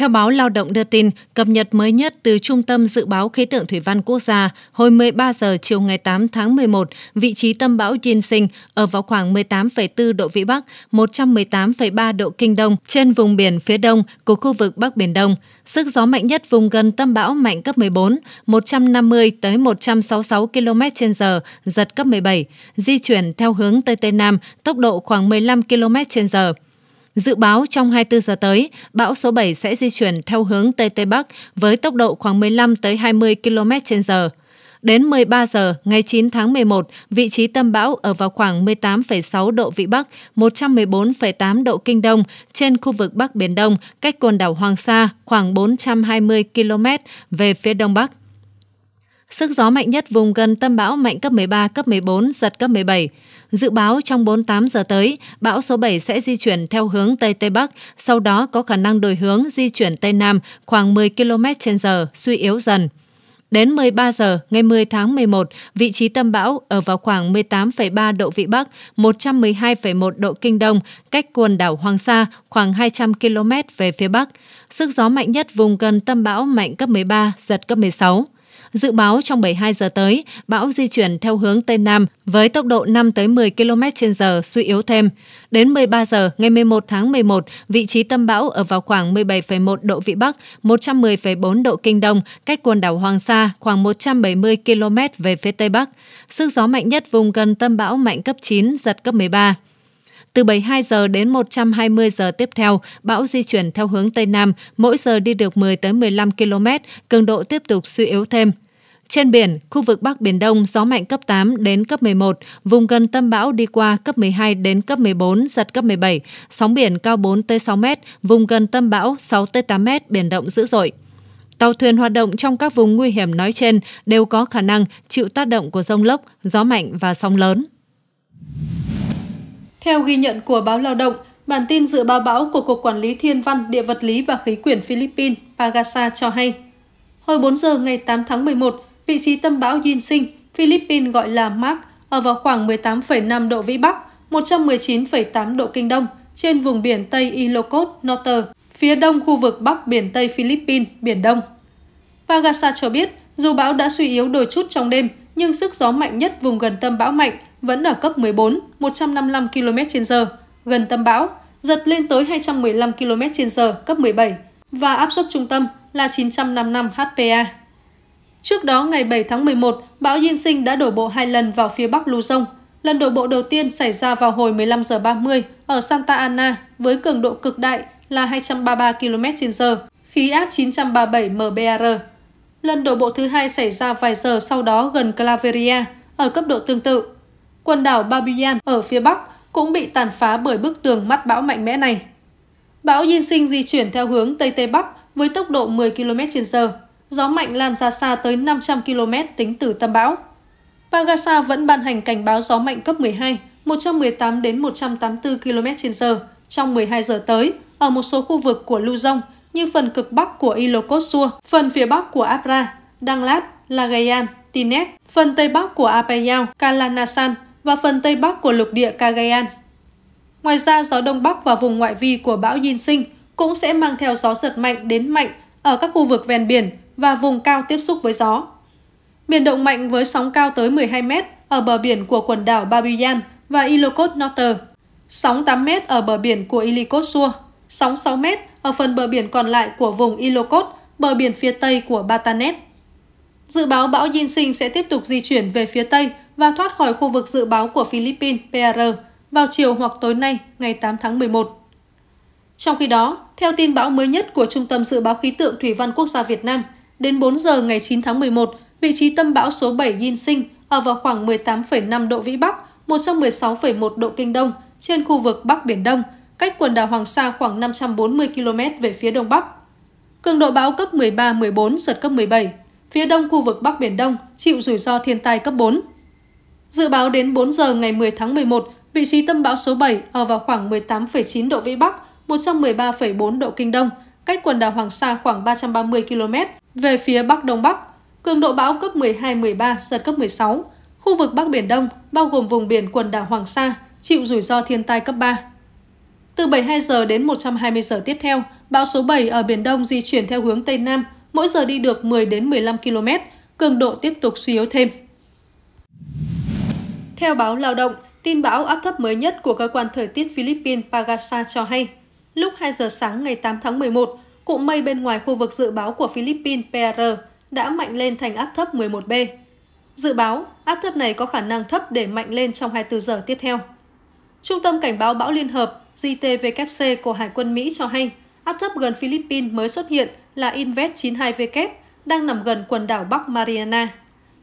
Theo báo Lao động đưa tin, cập nhật mới nhất từ Trung tâm Dự báo Khí tượng Thủy văn Quốc gia, hồi 13 giờ chiều ngày 8 tháng 11, vị trí tâm bão Yin Sinh ở vào khoảng 18,4 độ Vĩ Bắc, 118,3 độ Kinh Đông trên vùng biển phía đông của khu vực Bắc Biển Đông. Sức gió mạnh nhất vùng gần tâm bão mạnh cấp 14, 150 tới 166 km h giật cấp 17, di chuyển theo hướng Tây Tây Nam, tốc độ khoảng 15 km h Dự báo trong 24 giờ tới, bão số 7 sẽ di chuyển theo hướng Tây Tây Bắc với tốc độ khoảng 15 tới 20 km h Đến 13 giờ ngày 9 tháng 11, vị trí tâm bão ở vào khoảng 18,6 độ Vĩ Bắc, 114,8 độ Kinh Đông trên khu vực Bắc Biển Đông, cách quần đảo Hoàng Sa khoảng 420 km về phía Đông Bắc. Sức gió mạnh nhất vùng gần tâm bão mạnh cấp 13, cấp 14, giật cấp 17. Dự báo trong 48 giờ tới, bão số 7 sẽ di chuyển theo hướng Tây Tây Bắc, sau đó có khả năng đổi hướng di chuyển Tây Nam khoảng 10 km h suy yếu dần. Đến 13 giờ ngày 10 tháng 11, vị trí tâm bão ở vào khoảng 18,3 độ Vĩ Bắc, 112,1 độ Kinh Đông, cách quần đảo Hoàng Sa khoảng 200 km về phía Bắc. Sức gió mạnh nhất vùng gần tâm bão mạnh cấp 13, giật cấp 16. Dự báo trong 72 giờ tới, bão di chuyển theo hướng Tây Nam với tốc độ 5 tới 10 km h suy yếu thêm. Đến 13 giờ ngày 11 tháng 11, vị trí tâm bão ở vào khoảng 17,1 độ Vĩ Bắc, 110,4 độ Kinh Đông, cách quần đảo Hoàng Sa khoảng 170 km về phía Tây Bắc. Sức gió mạnh nhất vùng gần tâm bão mạnh cấp 9, giật cấp 13. Từ 72 giờ đến 120 giờ tiếp theo, bão di chuyển theo hướng Tây Nam, mỗi giờ đi được 10 tới 15 km, cường độ tiếp tục suy yếu thêm. Trên biển, khu vực Bắc Biển Đông gió mạnh cấp 8 đến cấp 11, vùng gần tâm bão đi qua cấp 12 đến cấp 14, giật cấp 17, sóng biển cao 4 tới 6 mét, vùng gần tâm bão 6 tới 8 mét, biển động dữ dội. Tàu thuyền hoạt động trong các vùng nguy hiểm nói trên đều có khả năng chịu tác động của rông lốc, gió mạnh và sóng lớn. Theo ghi nhận của báo Lao động, bản tin dự báo bão của Cục Quản lý Thiên văn, Địa vật lý và Khí quyển Philippines Pagasa cho hay, hồi 4 giờ ngày 8 tháng 11, vị trí tâm bão Yin Sinh, Philippines gọi là Mark, ở vào khoảng 18,5 độ Vĩ Bắc, 119,8 độ Kinh Đông, trên vùng biển Tây Ilocos, Norte, phía đông khu vực Bắc Biển Tây Philippines, Biển Đông. Pagasa cho biết, dù bão đã suy yếu đôi chút trong đêm, nhưng sức gió mạnh nhất vùng gần tâm bão mạnh vẫn ở cấp 14, 155 km h gần tâm bão, giật lên tới 215 km h cấp 17 và áp suất trung tâm là 955 HPA. Trước đó, ngày 7 tháng 11, bão Yên Sinh đã đổ bộ hai lần vào phía bắc Luzon. Lần đổ bộ đầu tiên xảy ra vào hồi 15 giờ 30 ở Santa Ana với cường độ cực đại là 233 km h khí áp 937 mbar. Lần đổ bộ thứ hai xảy ra vài giờ sau đó gần Claveria ở cấp độ tương tự Quần đảo Babiyan ở phía Bắc cũng bị tàn phá bởi bức tường mắt bão mạnh mẽ này. Bão Yin Sinh di chuyển theo hướng Tây Tây Bắc với tốc độ 10 km h gió mạnh lan ra xa tới 500 km tính từ tâm bão. Bagasa vẫn ban hành cảnh báo gió mạnh cấp 12, 118 đến 184 km h trong 12 giờ tới ở một số khu vực của Luzon như phần cực bắc của Ilocosua, phần phía bắc của Abra, Danglat, Lagayan, Tinet, phần tây bắc của Apayao, Kalanasan và phần tây bắc của lục địa Cagayan. Ngoài ra, gió đông bắc và vùng ngoại vi của bão Yin Sinh cũng sẽ mang theo gió giật mạnh đến mạnh ở các khu vực ven biển và vùng cao tiếp xúc với gió. Biển động mạnh với sóng cao tới 12 mét ở bờ biển của quần đảo Babuyan và Ilocos Norte, sóng 8 mét ở bờ biển của Ilocos Sur, sóng 6 mét ở phần bờ biển còn lại của vùng Ilocos, bờ biển phía tây của Batanet. Dự báo bão Yin Sinh sẽ tiếp tục di chuyển về phía tây và thoát khỏi khu vực dự báo của Philippines PR vào chiều hoặc tối nay ngày 8 tháng 11. Trong khi đó, theo tin bão mới nhất của Trung tâm Dự báo Khí tượng Thủy văn Quốc gia Việt Nam, đến 4 giờ ngày 9 tháng 11, vị trí tâm bão số 7 Yin Sinh ở vào khoảng 18,5 độ Vĩ Bắc, 116,1 độ Kinh Đông trên khu vực Bắc Biển Đông, cách quần đảo Hoàng Sa khoảng 540 km về phía Đông Bắc. Cường độ bão cấp 13-14, giật cấp 17. Phía đông khu vực Bắc Biển Đông chịu rủi ro thiên tai cấp 4. Dự báo đến 4 giờ ngày 10 tháng 11, vị trí tâm bão số 7 ở vào khoảng 18,9 độ Vĩ Bắc, 113,4 độ Kinh Đông, cách quần đảo Hoàng Sa khoảng 330 km, về phía Bắc Đông Bắc. Cường độ bão cấp 12-13, giật cấp 16. Khu vực Bắc Biển Đông, bao gồm vùng biển quần đảo Hoàng Sa, chịu rủi ro thiên tai cấp 3. Từ 72 giờ đến 120 giờ tiếp theo, bão số 7 ở Biển Đông di chuyển theo hướng Tây Nam, mỗi giờ đi được 10 đến 15 km, cường độ tiếp tục suy yếu thêm. Theo báo Lao động, tin bão áp thấp mới nhất của cơ quan thời tiết Philippines Pagasa cho hay, lúc 2 giờ sáng ngày 8 tháng 11, cụm mây bên ngoài khu vực dự báo của Philippines PR đã mạnh lên thành áp thấp 11B. Dự báo, áp thấp này có khả năng thấp để mạnh lên trong 24 giờ tiếp theo. Trung tâm Cảnh báo Bão Liên Hợp JTWC của Hải quân Mỹ cho hay, áp thấp gần Philippines mới xuất hiện là Invest 92 v đang nằm gần quần đảo Bắc Mariana.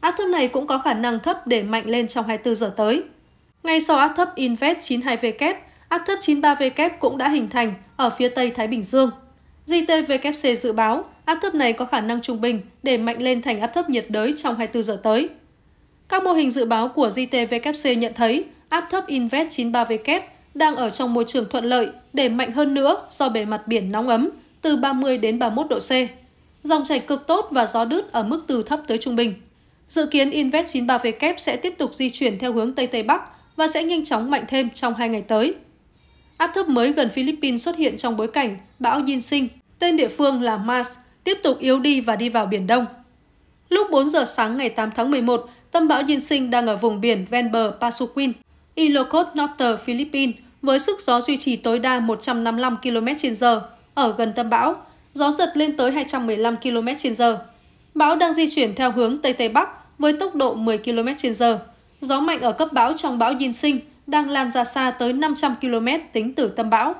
Áp thấp này cũng có khả năng thấp để mạnh lên trong 24 giờ tới. Ngay sau áp thấp Invest 92W, áp thấp 93W cũng đã hình thành ở phía Tây Thái Bình Dương. JTWC dự báo áp thấp này có khả năng trung bình để mạnh lên thành áp thấp nhiệt đới trong 24 giờ tới. Các mô hình dự báo của JTWC nhận thấy áp thấp Invest 93W đang ở trong môi trường thuận lợi để mạnh hơn nữa do bề mặt biển nóng ấm từ 30 đến 31 độ C. Dòng chảy cực tốt và gió đứt ở mức từ thấp tới trung bình. Dự kiến Invest 93W e sẽ tiếp tục di chuyển theo hướng Tây Tây Bắc và sẽ nhanh chóng mạnh thêm trong hai ngày tới. Áp thấp mới gần Philippines xuất hiện trong bối cảnh bão Yin Sinh, tên địa phương là Mars, tiếp tục yếu đi và đi vào Biển Đông. Lúc 4 giờ sáng ngày 8 tháng 11, tâm bão Yin Sinh đang ở vùng biển ven bờ Pasuquin, Ilocos Norte, Philippines, với sức gió duy trì tối đa 155 km/h ở gần tâm bão, gió giật lên tới 215 km/h. Bão đang di chuyển theo hướng Tây Tây Bắc với tốc độ 10 km h Gió mạnh ở cấp bão trong bão Yin Sinh đang lan ra xa tới 500 km tính từ tâm bão.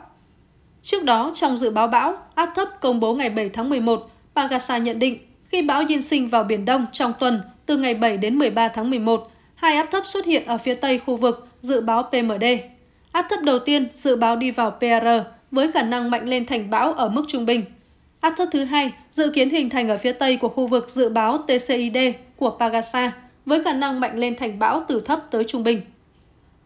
Trước đó, trong dự báo bão, áp thấp công bố ngày 7 tháng 11, Bagasa nhận định khi bão Yin Sinh vào Biển Đông trong tuần từ ngày 7 đến 13 tháng 11, hai áp thấp xuất hiện ở phía tây khu vực dự báo PMD. Áp thấp đầu tiên dự báo đi vào PR với khả năng mạnh lên thành bão ở mức trung bình. Áp thấp thứ hai dự kiến hình thành ở phía tây của khu vực dự báo TCID của Pagasa với khả năng mạnh lên thành bão từ thấp tới trung bình.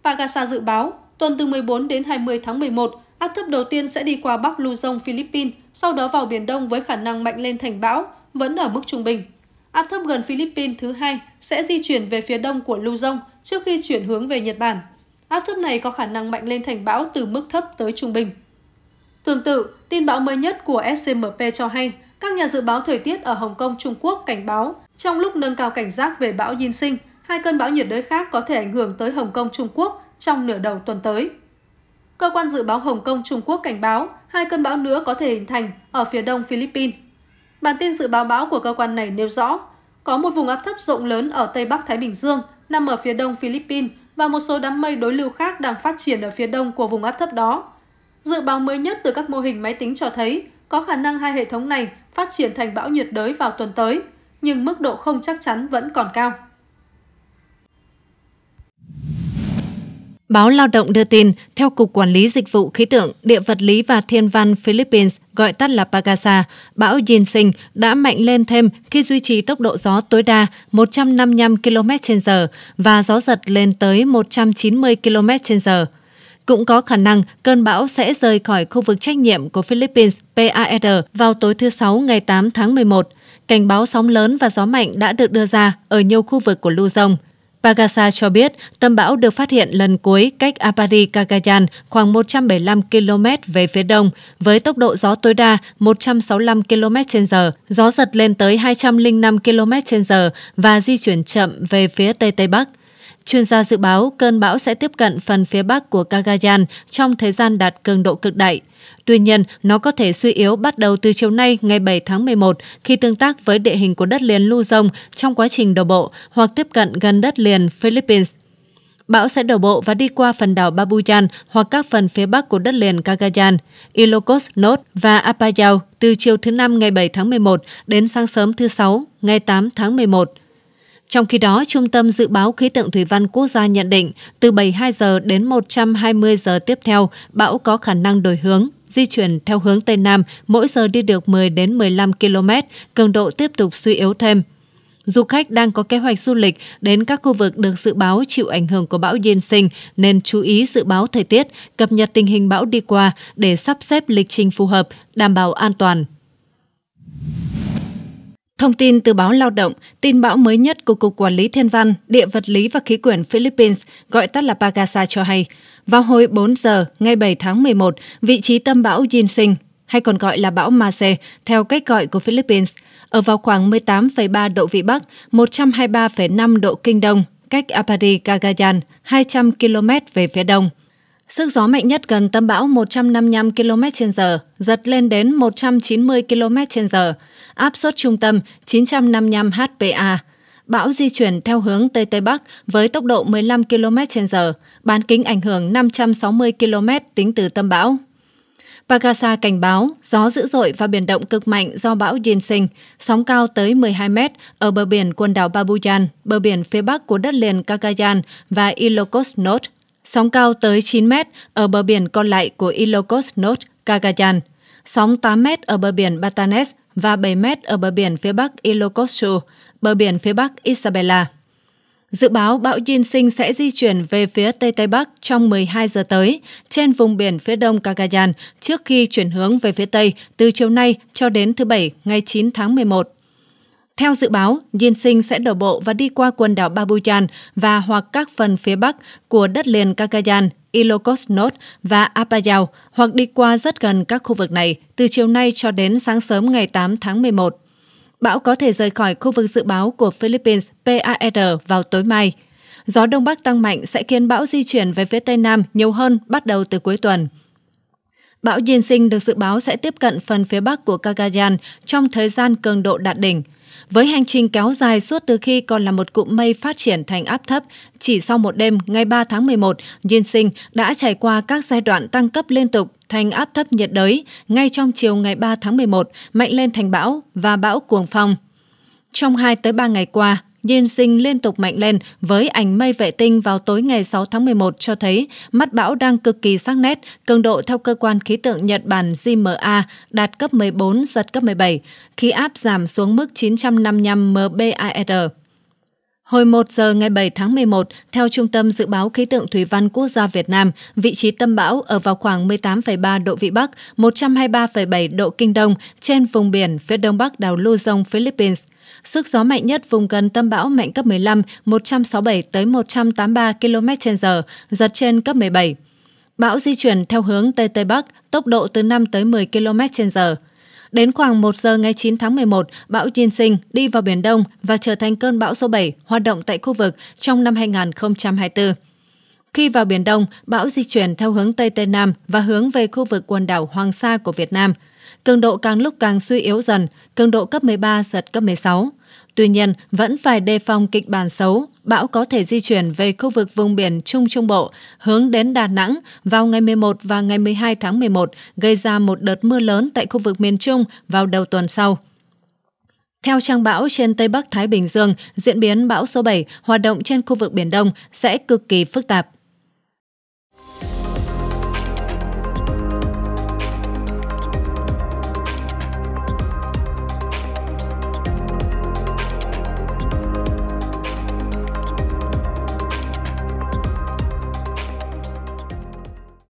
Pagasa dự báo tuần từ 14 đến 20 tháng 11, áp thấp đầu tiên sẽ đi qua Bắc Luzon, Philippines, sau đó vào Biển Đông với khả năng mạnh lên thành bão, vẫn ở mức trung bình. Áp thấp gần Philippines thứ hai sẽ di chuyển về phía đông của Luzon trước khi chuyển hướng về Nhật Bản. Áp thấp này có khả năng mạnh lên thành bão từ mức thấp tới trung bình. Tương tự, tin bão mới nhất của SCMP cho hay các nhà dự báo thời tiết ở Hồng Kông, Trung Quốc cảnh báo trong lúc nâng cao cảnh giác về bão Yin Sinh, hai cơn bão nhiệt đới khác có thể ảnh hưởng tới Hồng Kông, Trung Quốc trong nửa đầu tuần tới. Cơ quan dự báo Hồng Kông, Trung Quốc cảnh báo hai cơn bão nữa có thể hình thành ở phía đông Philippines. Bản tin dự báo bão của cơ quan này nêu rõ, có một vùng áp thấp rộng lớn ở Tây Bắc Thái Bình Dương nằm ở phía đông Philippines và một số đám mây đối lưu khác đang phát triển ở phía đông của vùng áp thấp đó. Dự báo mới nhất từ các mô hình máy tính cho thấy có khả năng hai hệ thống này phát triển thành bão nhiệt đới vào tuần tới, nhưng mức độ không chắc chắn vẫn còn cao. Báo Lao động đưa tin, theo Cục Quản lý Dịch vụ Khí tượng, Địa vật lý và Thiên văn Philippines, gọi tắt là Pagasa, bão Yinsin đã mạnh lên thêm khi duy trì tốc độ gió tối đa 155 km/h và gió giật lên tới 190 km/h cũng có khả năng cơn bão sẽ rời khỏi khu vực trách nhiệm của Philippines PAR vào tối thứ Sáu ngày 8 tháng 11. Cảnh báo sóng lớn và gió mạnh đã được đưa ra ở nhiều khu vực của Luzon. Pagasa cho biết tâm bão được phát hiện lần cuối cách Apari Cagayan khoảng 175 km về phía đông, với tốc độ gió tối đa 165 km h gió giật lên tới 205 km h và di chuyển chậm về phía Tây Tây Bắc. Chuyên gia dự báo cơn bão sẽ tiếp cận phần phía bắc của Cagayan trong thời gian đạt cường độ cực đại. Tuy nhiên, nó có thể suy yếu bắt đầu từ chiều nay ngày 7 tháng 11 khi tương tác với địa hình của đất liền Luzon trong quá trình đổ bộ hoặc tiếp cận gần đất liền Philippines. Bão sẽ đổ bộ và đi qua phần đảo Babuyan hoặc các phần phía bắc của đất liền Cagayan, Ilocos Norte và Apayao từ chiều thứ Năm ngày 7 tháng 11 đến sáng sớm thứ Sáu ngày 8 tháng 11 trong khi đó, Trung tâm Dự báo Khí tượng Thủy văn Quốc gia nhận định, từ 72 giờ đến 120 giờ tiếp theo, bão có khả năng đổi hướng, di chuyển theo hướng Tây Nam, mỗi giờ đi được 10 đến 15 km, cường độ tiếp tục suy yếu thêm. Du khách đang có kế hoạch du lịch đến các khu vực được dự báo chịu ảnh hưởng của bão diên Sinh nên chú ý dự báo thời tiết, cập nhật tình hình bão đi qua để sắp xếp lịch trình phù hợp, đảm bảo an toàn. Thông tin từ báo Lao động, tin bão mới nhất của Cục Quản lý Thiên văn, Địa vật lý và Khí quyển Philippines, gọi tắt là Pagasa cho hay, vào hồi 4 giờ ngày 7 tháng 11, vị trí tâm bão Ginseng, hay còn gọi là bão Mase, theo cách gọi của Philippines, ở vào khoảng 18,3 độ Vĩ Bắc, 123,5 độ Kinh Đông, cách Apadi Cagayan, 200 km về phía đông. Sức gió mạnh nhất gần tâm bão 155 km/h, giật lên đến 190 km/h, áp suất trung tâm 955 hpa. Bão di chuyển theo hướng Tây Tây Bắc với tốc độ 15 km/h, bán kính ảnh hưởng 560 km tính từ tâm bão. Pagasa cảnh báo gió dữ dội và biển động cực mạnh do bão sinh, sóng cao tới 12 mét ở bờ biển quần đảo Babuyan, bờ biển phía bắc của đất liền Cagayan và Ilocos Norte Sóng cao tới 9 mét ở bờ biển còn lại của Ilocos Norte, Cagayan. Sóng 8 mét ở bờ biển Batanes và 7 mét ở bờ biển phía bắc Ilocos Sur, bờ biển phía bắc Isabela. Dự báo bão Yin Sinh sẽ di chuyển về phía Tây Tây Bắc trong 12 giờ tới, trên vùng biển phía đông Cagayan trước khi chuyển hướng về phía Tây từ chiều nay cho đến thứ Bảy ngày 9 tháng 11. Theo dự báo, Diên Sinh sẽ đổ bộ và đi qua quần đảo Babuyan và hoặc các phần phía bắc của đất liền Cagayan, Norte và Apayao hoặc đi qua rất gần các khu vực này từ chiều nay cho đến sáng sớm ngày 8 tháng 11. Bão có thể rời khỏi khu vực dự báo của Philippines PAR vào tối mai. Gió Đông Bắc tăng mạnh sẽ khiến bão di chuyển về phía Tây Nam nhiều hơn bắt đầu từ cuối tuần. Bão Diên Sinh được dự báo sẽ tiếp cận phần phía bắc của Cagayan trong thời gian cường độ đạt đỉnh – với hành trình kéo dài suốt từ khi còn là một cụm mây phát triển thành áp thấp, chỉ sau một đêm ngày 3 tháng 11, Nhiên Sinh đã trải qua các giai đoạn tăng cấp liên tục thành áp thấp nhiệt đới ngay trong chiều ngày 3 tháng 11, mạnh lên thành bão và bão cuồng phong. Trong 2 tới 3 ngày qua, Nhiên Sinh liên tục mạnh lên với ảnh mây vệ tinh vào tối ngày 6 tháng 11 cho thấy mắt bão đang cực kỳ sắc nét, cường độ theo cơ quan khí tượng Nhật Bản JMA đạt cấp 14, giật cấp 17, khí áp giảm xuống mức 955 mbAR. Hồi 1 giờ ngày 7 tháng 11, theo Trung tâm Dự báo Khí tượng Thủy văn Quốc gia Việt Nam, vị trí tâm bão ở vào khoảng 18,3 độ Vĩ Bắc, 123,7 độ Kinh Đông trên vùng biển phía đông bắc đảo Luzon, Philippines. Sức gió mạnh nhất vùng gần tâm bão mạnh cấp 15, 167 tới 183 km/h, giật trên cấp 17. Bão di chuyển theo hướng Tây Tây Bắc, tốc độ từ 5 tới 10 km/h. Đến khoảng 1 giờ ngày 9 tháng 11, bão Jinxing đi vào Biển Đông và trở thành cơn bão số 7 hoạt động tại khu vực trong năm 2024. Khi vào Biển Đông, bão di chuyển theo hướng Tây Tây Nam và hướng về khu vực quần đảo Hoàng Sa của Việt Nam – cường độ càng lúc càng suy yếu dần, cường độ cấp 13 giật cấp 16. Tuy nhiên, vẫn phải đề phòng kịch bản xấu, bão có thể di chuyển về khu vực vùng biển Trung Trung Bộ, hướng đến Đà Nẵng vào ngày 11 và ngày 12 tháng 11, gây ra một đợt mưa lớn tại khu vực miền Trung vào đầu tuần sau. Theo trang bão trên Tây Bắc Thái Bình Dương, diễn biến bão số 7 hoạt động trên khu vực Biển Đông sẽ cực kỳ phức tạp.